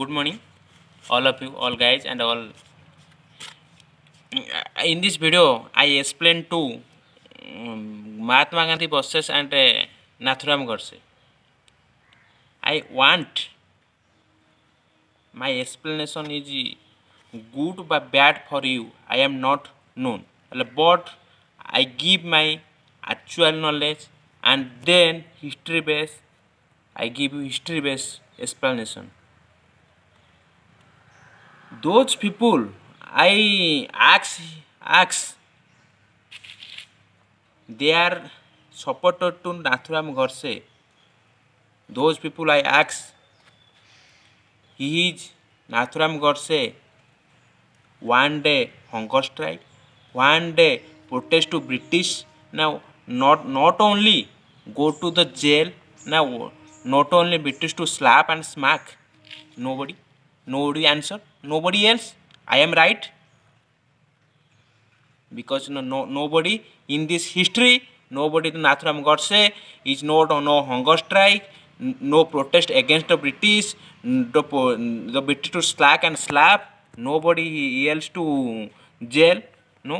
good morning all of you all guys and all in this video i explain to um, mahatma gandhi process and uh, nathuram godse i want my explanation is good but bad for you i am not known but i give my actual knowledge and then history base i give you history base explanation those people I ask ask they are supporter to Nathuram Gorse. Those people I ask he is Nathuram Gorse one day hunger strike, one day protest to British. Now not not only go to the jail now not only British to slap and smack. Nobody, nobody answer. nobody else i am right because no, no nobody in this history nobody the nathuram godse is not on no hunger strike no protest against the british the, the british to slack and slap nobody else to jail no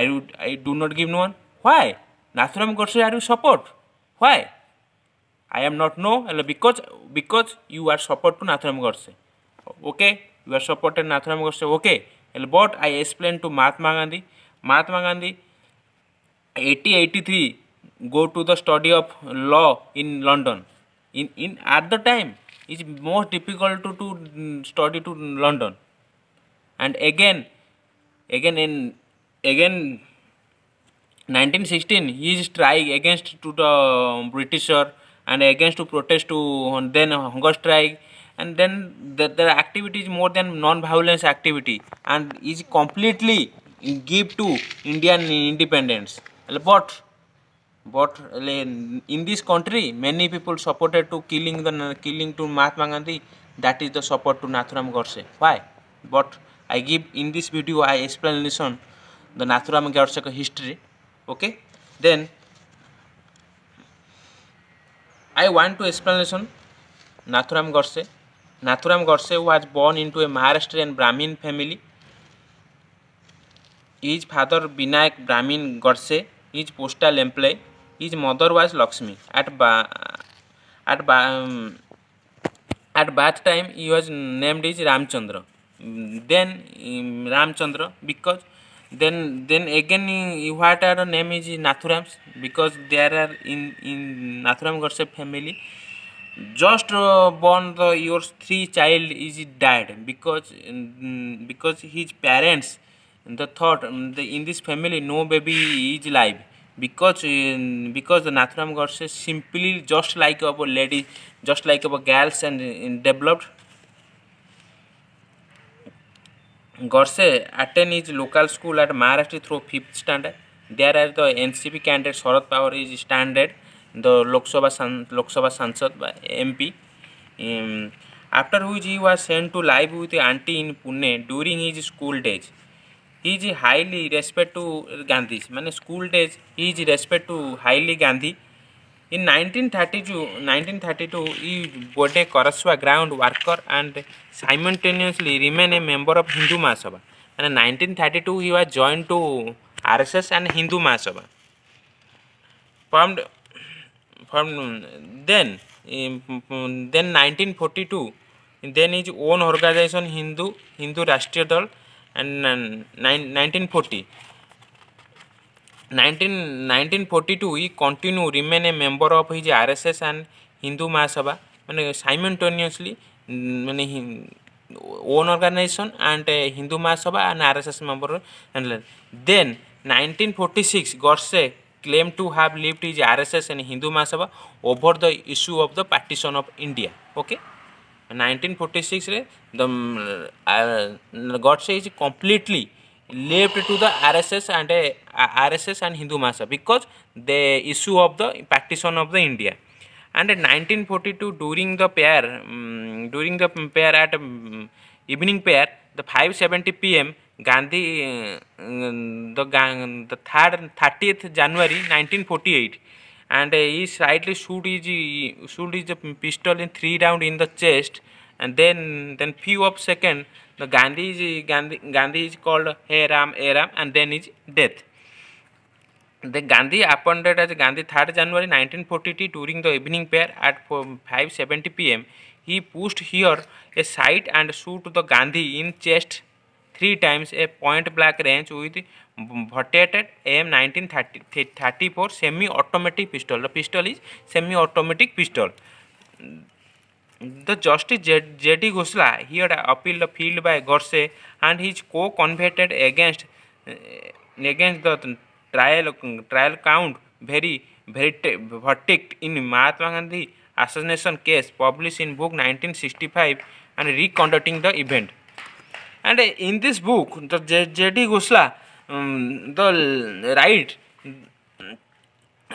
i would i do not give no one why nathuram godse i do support why i am not no because because you are support to nathuram godse okay You are supported Nathuram Godse. Okay. Well, but I explained to Mahatma Gandhi. Mahatma Gandhi 1883 go to the study of law in London. In, in at the time it's most difficult to, to study to London. And again again in again 1916 he is strike against to the britisher and against to protest to then hunger strike and then the, the activity is more than non-violence activity and is completely give to Indian independence. But, but in this country, many people supported to killing the killing to Mahatma Gandhi. That is the support to Nathuram Gorse. Why? But I give in this video I explanation the Nathuram Godse history. Okay, then I want to explanation Nathuram Gorse Nathuram Godse was born into a Maharashtrian Brahmin family. His father Binayak Brahmin Godse is postal employee. His mother was Lakshmi. At ba at ba um, at bath time he was named as Ramchandra. Then um, Ramchandra because then then again what are the name is Nathuram's because there are in in Nathuram Godse family just uh, born the, your three child is died because um, because his parents the thought um, the, in this family no baby is alive because um, because the Nathuram Godse simply just like our lady just like our girls and, and developed Godse attend his local school at Maharashtra through fifth standard there are the NCP candidate Sharad Power is standard the Loksabha Loksabha सांसद M P after हुईज he was send to live with aunty in Pune during his school days his highly respect to Gandhi मैंने school days his respect to highly Gandhi in 1932 thirty two nineteen thirty two ई बोडे करसुआ ground worker and simultaneously remain a member of Hindu Mahasabha मैंने nineteen thirty two he was join to R S S and Hindu Mahasabha पम्ड from then then 1942 then his own organization hindu hindu rashtriya dal and 1940 19, 1942 he continue remain a member of his rss and hindu mahasabha মানে simultaneously মানে own organization and uh, hindu mahasabha and rss member and then 1946 godse claimed to have lived his RSS and Hindu Mahasabha over the issue of the partition of India. Okay. 1946 रे the Godse is completely left to the RSS RSS and Hindu Hindu because the issue of the partition of the India. And and 1942 during the pair um, during the pair at um, evening pair the 570 pm Gandhi, the, the third 30th January 1948, and he slightly shoot his, shoot his pistol in three round in the chest, and then then few of second, the Gandhi is Gandhi, Gandhi is called Hey Ram, Hey Ram, and then is death. The Gandhi appointed as Gandhi 3rd January 1942 during the evening prayer at 5:70 p.m. He pushed here a sight and shoot the Gandhi in chest three times a point black range with भटेटेड M nineteen thirty thirty four semi automatic pistol pistol is semi automatic pistol the justice J D Khosla he appeal the filed by Godse and his को convicted against against the trial trial count very very भट्टिक्ड in Mahatma Gandhi assassination case publish in book nineteen sixty five and reconducting the event And in this book, the J.D. Gusla, um, the right,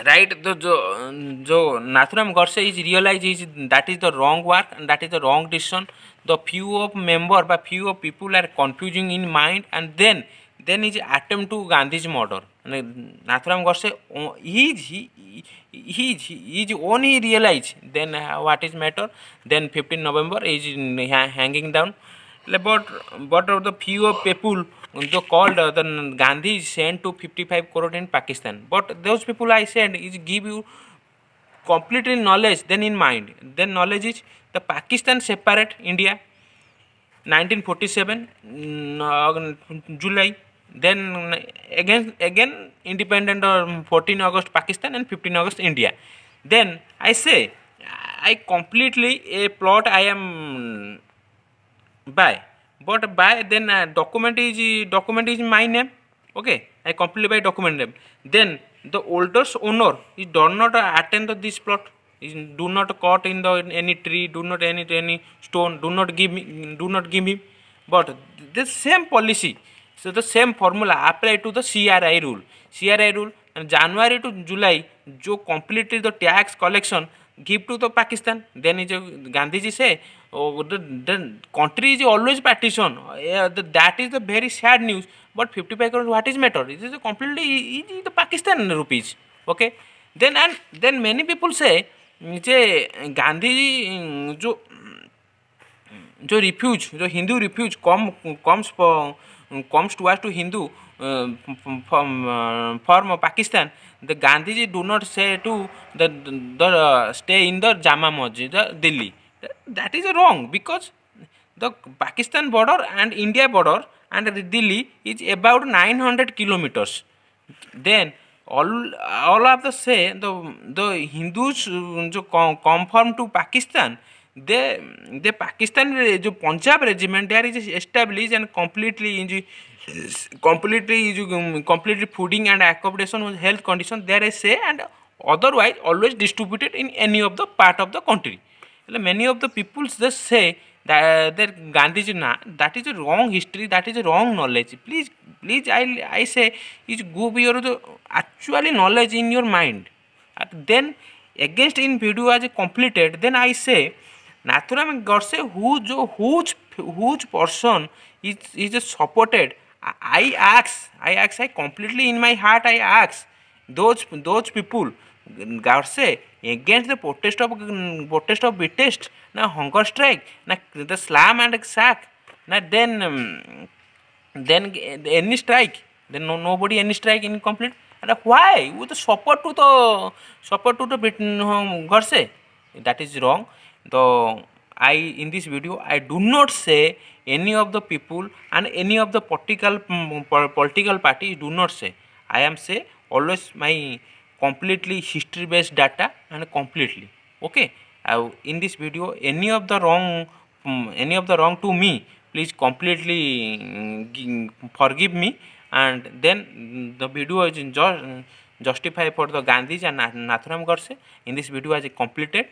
right, the jo Nathuram Gorse is realized is that is the wrong work and that is the wrong decision. The few of member, but few of people are confusing in mind, and then then is attempt to Gandhi's murder. Nathuram Gorse is he is he is only realized then what is matter. Then 15 November is hanging down. But but the few of people जो called the Gandhi is send to fifty five crore in Pakistan but those people I send is give you complete in knowledge then in mind then knowledge is the Pakistan separate India 1947 July then again again independent fourteen August Pakistan and fifteen August India then I say I completely a plot I am by but by then uh, document is document is my name okay i complete by document name then the oldest owner is do not attend this plot is do not cut in the in any tree do not any any stone do not give me do not give me but the same policy so the same formula apply to the cri rule cri rule and january to july jo completed the tax collection give to the pakistan then is gandhi ji say oh, the, the country is always partition. Uh, the, that is the very sad news. But 55 crore, what is matter? It is a completely it is the Pakistan rupees. Okay. Then and then many people say, जे गांधी जी जो जो refuge जो Hindu refuge come comes comes towards to Hindu uh, from, uh, form Pakistan, the Gandhiji do not say to the, the, the uh, stay in the Jama Masjid, Delhi. that is wrong because the Pakistan border and India border and Delhi is about 900 kilometers. Then all all of the say the the Hindus जो conform to Pakistan they they Pakistan जो Punjab regiment there is established and completely in completely completely fooding and accommodation health condition there is say and otherwise always distributed in any of the part of the country એટલે many of the peoples the say that Gandhiji that is a wrong history, that is a wrong knowledge. Please, please, I, I say, is go with your the actually knowledge in your mind. And then against in video as completed, then I say, Nathuram Godse, who jo whose whose person is is supported. I ask, I ask, I completely in my heart, I ask those those people. Gausse against the protest of protest of British, now hunger strike, now the slam and sack, now then um, then any strike, then no, nobody any strike incomplete. And why with the support to the support to the Britain um, Gausse? That is wrong. The I in this video I do not say any of the people and any of the political um, political party do not say. I am say always my completely history based data and completely okay uh, in this video any of the wrong um, any of the wrong to me please completely forgive me and then the video is just justify for the Gandhis and Nathuram Godse in this video is completed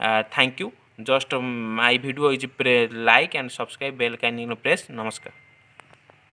uh, thank you just um, my video is like and subscribe bell can you press namaskar